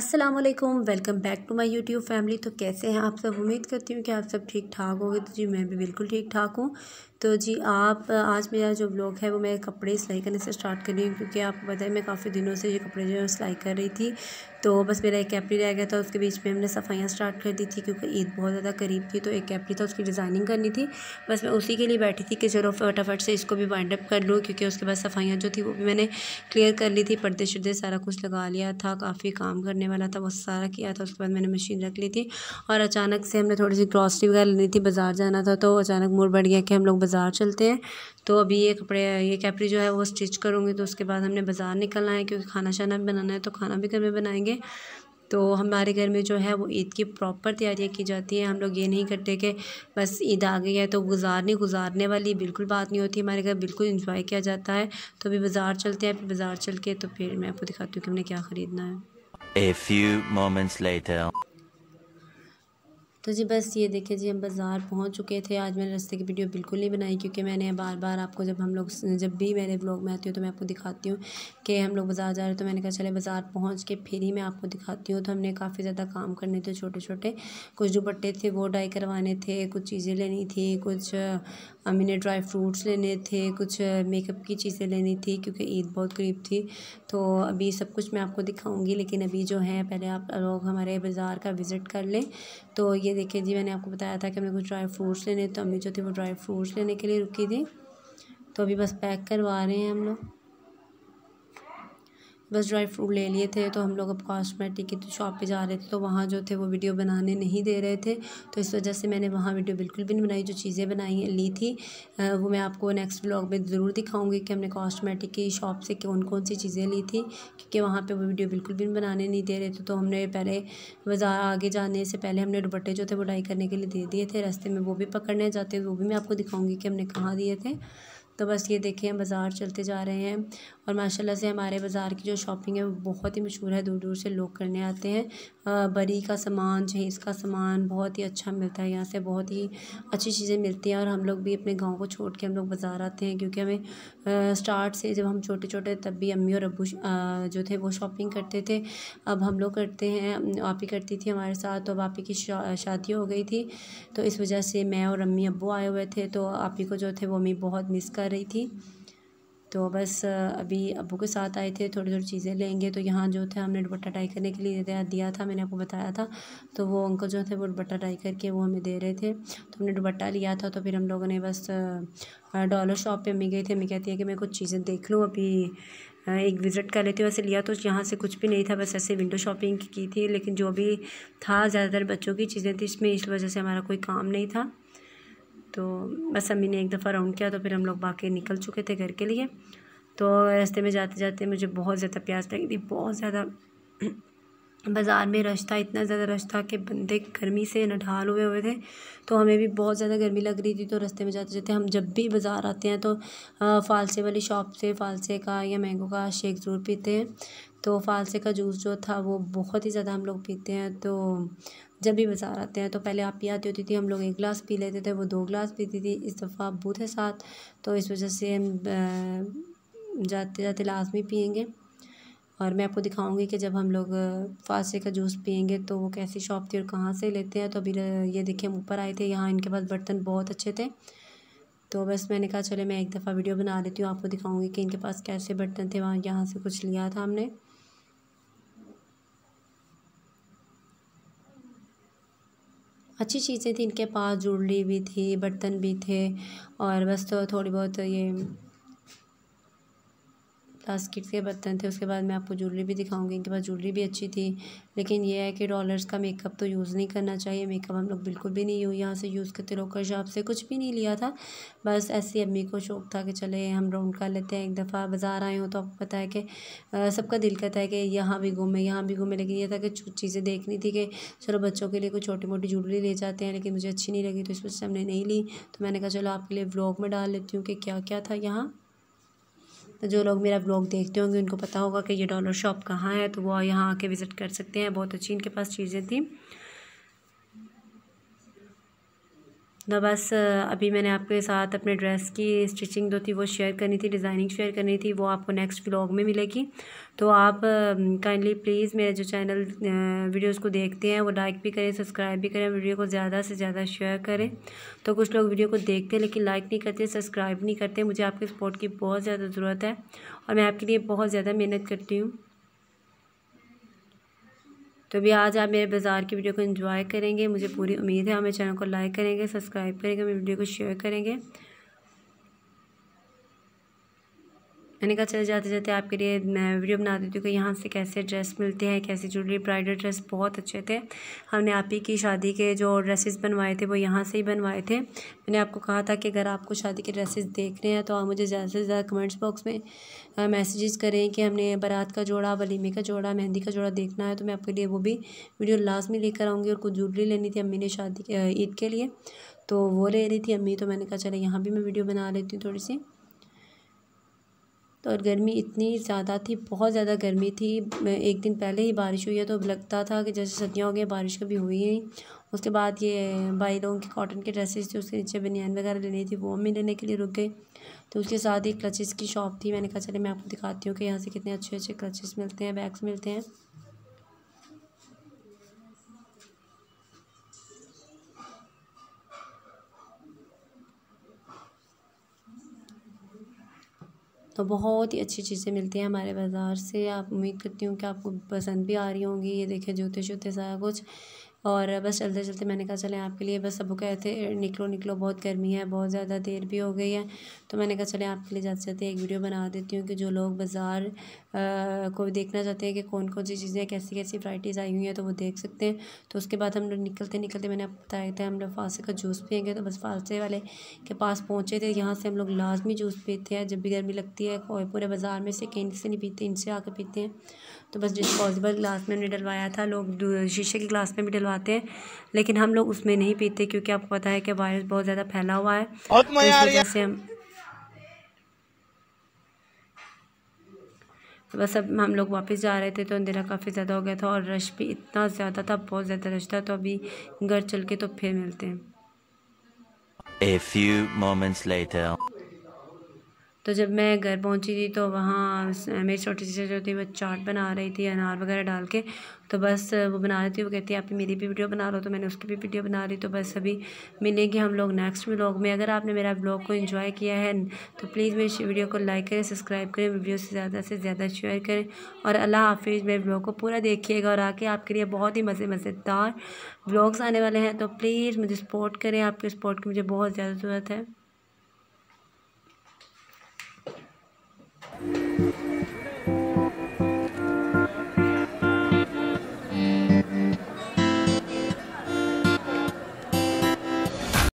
अस्सलाम वालेकुम welcome back to my YouTube family तो कैसे हैं आप सब उम्मीद करती हूँ कि आप सब ठीक ठाक होंगे तो जी मैं भी बिल्कुल ठीक ठाक हूँ तो जी आप आज मेरा जो ब्लॉग है वो मैं कपड़े सिलाई करने से स्टार्ट कर रही हूँ क्योंकि आपको पता है मैं काफ़ी दिनों से ये कपड़े जो है सिलाई कर रही थी तो बस मेरा एक कैपरी रह गया था उसके बीच में हमने सफाइयाँ स्टार्ट कर दी थी क्योंकि ईद बहुत ज़्यादा करीब थी तो एक कैपरी था उसकी डिज़ाइनिंग करनी थी बस मैं उसी के लिए बैठी थी कि चलो फटाफट से इसको भी वाइंड अप कर लूँ क्योंकि उसके बाद सफाइयाँ जो थी वो भी मैंने क्लियर कर ली थी पर्दे शर्दे सारा कुछ लगा लिया था काफ़ी काम करने वाला था वो सारा किया था उसके बाद मैंने मशीन रख ली थी और अचानक से हमने थोड़ी सी ग्रॉसरी वगैरह लेनी थी बाज़ार जाना था तो अचानक मूड बढ़ गया कि हम लोग बाज़ार चलते हैं तो अभी ये कपड़े ये कैपरी जो है वो स्टिच करूँगी तो उसके बाद हमने बाज़ार निकलना है क्योंकि खाना शाना भी बनाना है तो खाना भी घर में बनाएंगे करेंगे तो हमारे घर में जो है वो ईद की प्रॉपर तैयारियाँ की जाती हैं हम लोग ये नहीं करते कि बस ईद आ गई है तो गुजारनी गुजारने वाली बिल्कुल बात नहीं होती हमारे घर बिल्कुल इंजॉय किया जाता है तो अभी बाज़ार चलते हैं फिर बाज़ार चल के तो फिर मैं आपको दिखाती हूँ कि हमने क्या ख़रीदना है A few moments later. तो जी बस ये देखिए जी हम बाज़ार पहुंच चुके थे आज मैंने रास्ते की वीडियो बिल्कुल नहीं बनाई क्योंकि मैंने बार बार आपको जब हम लोग जब भी मेरे ब्लॉग में आती हूँ तो मैं आपको दिखाती हूँ कि हम लोग बाज़ार जा रहे हैं तो मैंने कहा चले बाज़ार पहुँच के फिर ही मैं आपको दिखाती हूँ तो हमने काफ़ी ज़्यादा काम करने थे छोटे छोटे कुछ दुपट्टे थे वो डाई करवाने थे कुछ चीज़ें लेनी थी कुछ मैंने ड्राई फ्रूट्स लेने थे कुछ मेकअप की चीज़ें लेनी थी क्योंकि ईद बहुत करीब थी तो अभी सब कुछ मैं आपको दिखाऊँगी लेकिन अभी जो है पहले आप लोग हमारे बाज़ार का विज़िट कर लें तो ये ये देखिए जी मैंने आपको बताया था कि मेरे कुछ ड्राई फ्रूट्स लेने तो अम्मी जो थी वो ड्राई फ्रूट्स लेने के लिए रुकी थी तो अभी बस पैक करवा रहे हैं हम लोग बस ड्राई फ्रूट ले लिए थे तो हम लोग अब कॉस्मेटिक की तो शॉप पे जा रहे थे तो वहाँ जो थे वो वीडियो बनाने नहीं दे रहे थे तो इस वजह से मैंने वहाँ वीडियो बिल्कुल भी नहीं बनाई जो चीज़ें बनाई ली थी वो मैं आपको नेक्स्ट ब्लॉग में ज़रूर दिखाऊँगी कि हमने कॉस्मेटिक की शॉप से कौन कौन सी चीज़ें ली थी क्योंकि वहाँ पर वो वीडियो बिल्कुल भी बनाने नहीं दे रहे थे तो हमने पहले बाज़ार आगे जाने से पहले हमने दुपट्टे जो थे वो डाई करने के लिए दे दिए थे रास्ते में वो भी पकड़ने जाते वो भी मैं आपको दिखाऊँगी कि हमने कहाँ दिए थे तो बस ये देखिए हम बाज़ार चलते जा रहे हैं और माशाल्लाह से हमारे बाज़ार की जो शॉपिंग है वो बहुत ही मशहूर है दूर दूर से लोग करने आते हैं बरी का सामान जहेज़ का सामान बहुत ही अच्छा मिलता है यहाँ से बहुत ही अच्छी चीज़ें मिलती हैं और हम लोग भी अपने गाँव को छोड़ के हम लोग बाज़ार आते हैं क्योंकि हमें स्टार्ट से जब हम छोटे छोटे तब भी अम्मी और अबू जो थे वो शॉपिंग करते थे अब हम लोग करते हैं ही करती थी हमारे साथ तो अब ही की शा, शादी हो गई थी तो इस वजह से मैं और अम्मी अबू आए हुए थे तो ही को जो थे वो अम्मी बहुत मिस कर रही थी तो बस अभी अबू के साथ आए थे थोड़ी थोड़ी चीज़ें लेंगे तो यहाँ जो थे हमने दुपट्टा टाई करने के लिए दिया था मैंने आपको बताया था तो वो अंकल जो थे वो दुपट्टा टाई करके वो हमें दे रहे थे तो हमने दुपट्टा लिया था तो फिर हम लोगों ने बस डॉलर शॉप पे अम्मी गए थे अम्मी कहती है कि मैं कुछ चीज़ें देख लूँ अभी एक विज़िट कर लेती हूँ वैसे लिया तो यहाँ से कुछ भी नहीं था बस ऐसे विंडो शॉपिंग की थी लेकिन जो भी था ज़्यादातर बच्चों की चीज़ें थी इसमें इस वजह से हमारा कोई काम नहीं था तो बस अम्मी ने एक दफ़ा राउंड किया तो फिर हम लोग बाकी निकल चुके थे घर के लिए तो रास्ते में जाते जाते मुझे बहुत ज़्यादा प्यास लगी थी बहुत ज़्यादा बाज़ार में रश था इतना ज़्यादा रश था कि बंदे गर्मी से नढ़ाल हुए हुए थे तो हमें भी बहुत ज़्यादा गर्मी लग रही थी तो रस्ते में जाते जाते हम जब भी बाज़ार आते हैं तो फालसे वाली शॉप से फालसे का या मैंगो का शेक ज़रूर पीते हैं तो फालसे का जूस जो था वो बहुत ही ज़्यादा हम लोग पीते हैं तो जब भी बाज़ार आते हैं तो पहले आप आती होती थी हम लोग एक गिलास पी लेते थे वो दो गिलास पीती थी इस दफ़ा अबू थे साथ तो इस वजह से हम जाते जाते लाजमी पियेंगे और मैं आपको दिखाऊंगी कि जब हम लोग फासे का जूस पियेंगे तो वो कैसी शॉप थी और कहाँ से लेते हैं तो अभी ये देखिए हम ऊपर आए थे यहाँ इनके पास बर्तन बहुत अच्छे थे तो बस मैंने कहा चले मैं एक दफ़ा वीडियो बना लेती हूँ आपको दिखाऊँगी कि इनके पास कैसे बर्तन थे वहाँ यहाँ से कुछ लिया था हमने अच्छी चीज़ें थी इनके पास जुड़ली भी थी बर्तन भी थे और बस तो थोड़ी बहुत ये लास्ट किट के बर्तन थे उसके बाद मैं आपको ज्वेलरी भी दिखाऊंगी इनके पास ज्वेलरी भी अच्छी थी लेकिन ये है कि डॉलर्स का मेकअप तो यूज़ नहीं करना चाहिए मेकअप हम लोग बिल्कुल भी नहीं हुए यहाँ से यूज़ करते कर शॉप से कुछ भी नहीं लिया था बस ऐसी अम्मी को शौक था कि चले हम राउंड कर लेते हैं एक दफ़ा बाज़ार आए हों तो आपको पता है कि सबका दिल कहता है कि यहाँ भी घूमें यहाँ भी घूमें लेकिन यह था कि चीज़ें देखनी थी कि चलो बच्चों के लिए कुछ छोटी मोटी ज्वेलरी ले जाते हैं लेकिन मुझे अच्छी नहीं लगी तो इस वजह से हमने नहीं ली तो मैंने कहा चलो आपके लिए ब्लॉग में डाल लेती हूँ कि क्या क्या था यहाँ तो जो लोग मेरा ब्लॉग देखते होंगे उनको पता होगा कि ये डॉलर शॉप कहाँ है तो वो यहाँ आके विज़िट कर सकते हैं बहुत अच्छी इनके पास चीज़ें थी तो बस अभी मैंने आपके साथ अपने ड्रेस की स्टिचिंग जो थी वो शेयर करनी थी डिज़ाइनिंग शेयर करनी थी वो आपको नेक्स्ट व्लॉग में मिलेगी तो आप काइंडली प्लीज़ मेरे जो चैनल वीडियोस को देखते हैं वो लाइक भी करें सब्सक्राइब भी करें वीडियो को ज़्यादा से ज़्यादा शेयर करें तो कुछ लोग वीडियो को देखते हैं लेकिन लाइक नहीं करते सब्सक्राइब नहीं करते मुझे आपके सपोर्ट की बहुत ज़्यादा ज़रूरत है और मैं आपके लिए बहुत ज़्यादा मेहनत करती हूँ तो भी आज आप मेरे बाज़ार की वीडियो को एंजॉय करेंगे मुझे पूरी उम्मीद है हमें चैनल को लाइक करेंगे सब्सक्राइब करेंगे मेरी वीडियो को शेयर करेंगे मैंने कहा चले जाते जाते आपके लिए मैं वीडियो बना देती हूँ कि यहाँ से कैसे ड्रेस मिलते हैं कैसे ज्वेलरी ब्राइडल ड्रेस बहुत अच्छे थे हमने आप ही की शादी के जो ड्रेसेस बनवाए थे वो यहाँ से ही बनवाए थे मैंने आपको कहा था कि अगर आपको शादी के ड्रेसेस देख रहे हैं तो आप मुझे ज़्यादा से ज़्यादा कमेंट्स बॉक्स में मैसेजेस करें कि हमने बारात का जोड़ा वलीमे का जोड़ा मेहंदी का जोड़ा देखना है तो मैं आपके लिए वो भी वीडियो लास्ट में लेकर आऊँगी और कुछ ज्वेलरी लेनी थी अम्मी ने शादी ईद के लिए तो वो ले रही थी अम्मी तो मैंने कहा चले यहाँ भी मैं वीडियो बना लेती हूँ थोड़ी सी तो और गर्मी इतनी ज़्यादा थी बहुत ज़्यादा गर्मी थी एक दिन पहले ही बारिश हुई है तो लगता था कि जैसे सर्दियाँ हो गई बारिश कभी हुई नहीं उसके बाद ये भाई लोगों के कॉटन के ड्रेसेस थे उसके नीचे बनियान वगैरह लेनी थी वो भी लेने के लिए रुक गए तो उसके साथ ही क्लचेस की शॉप थी मैंने कहा चले मैं आपको दिखाती हूँ कि यहाँ से कितने अच्छे अच्छे क्लचेस मिलते हैं बैग्स मिलते हैं तो बहुत ही अच्छी चीज़ें मिलती हैं हमारे बाज़ार से आप उम्मीद करती हूँ कि आपको पसंद भी आ रही होंगी ये देखें जूते शूते सारा कुछ और बस चलते चलते मैंने कहा चलें आपके लिए बस सब कह थे निकलो निकलो बहुत गर्मी है बहुत ज़्यादा देर भी हो गई है तो मैंने कहा चलें आपके लिए जाते जाते एक वीडियो बना देती हूँ कि जो लोग बाज़ार को देखना चाहते हैं कि कौन कौन सी चीज़ें कैसी कैसी वराइटीज़ आई हुई हैं तो वो देख सकते हैं तो उसके बाद हम लोग निकलते निकलते मैंने आपको बताया था हम लोग फांसे का जूस पियेंगे तो बस फालसे वाले के पास पहुँचे थे यहाँ से हम लोग लाजमी जूस पीते हैं जब भी गर्मी लगती है पूरे बाज़ार में से कहीं से नहीं पीते इनसे आकर पीते हैं तो बस डिस्पोजिबल ग्लास में हमने डलवाया था लोग शीशे के ग्लास में भी डलवाते हैं लेकिन हम लोग उसमें नहीं पीते क्योंकि आपको पता है कि वायरस बहुत ज़्यादा फैला हुआ है जैसे तो हम तो बस अब हम लोग वापस जा रहे थे तो अंधेरा काफ़ी ज़्यादा हो गया था और रश भी इतना ज़्यादा था बहुत ज़्यादा रश था तो अभी घर चल के तो फिर मिलते हैं A few moments later. तो जब मैं घर पहुंची थी तो वहाँ मेरी छोटी सिस्टर जो थी वो चाट बना रही थी अनार वगैरह डाल के तो बस वो बना रही थी वो कहती है आप मेरी भी वीडियो बना लो तो मैंने उसकी भी वीडियो बना ली तो बस अभी मिलेंगे हम लोग नेक्स्ट व्लॉग में अगर आपने मेरा ब्लॉग को इन्जॉय किया है तो प्लीज़ मेरी वीडियो को लाइक करें सब्सक्राइब करें वीडियो से ज़्यादा से ज़्यादा शेयर करें और अल्लाह हाफिज़ मेरे ब्लॉग को पूरा देखिएगा और आके आपके लिए बहुत ही मज़े मज़ेदार ब्लॉग्स आने वाले हैं तो प्लीज़ मुझे सपोर्ट करें आपके सपोर्ट की मुझे बहुत ज़्यादा ज़रूरत है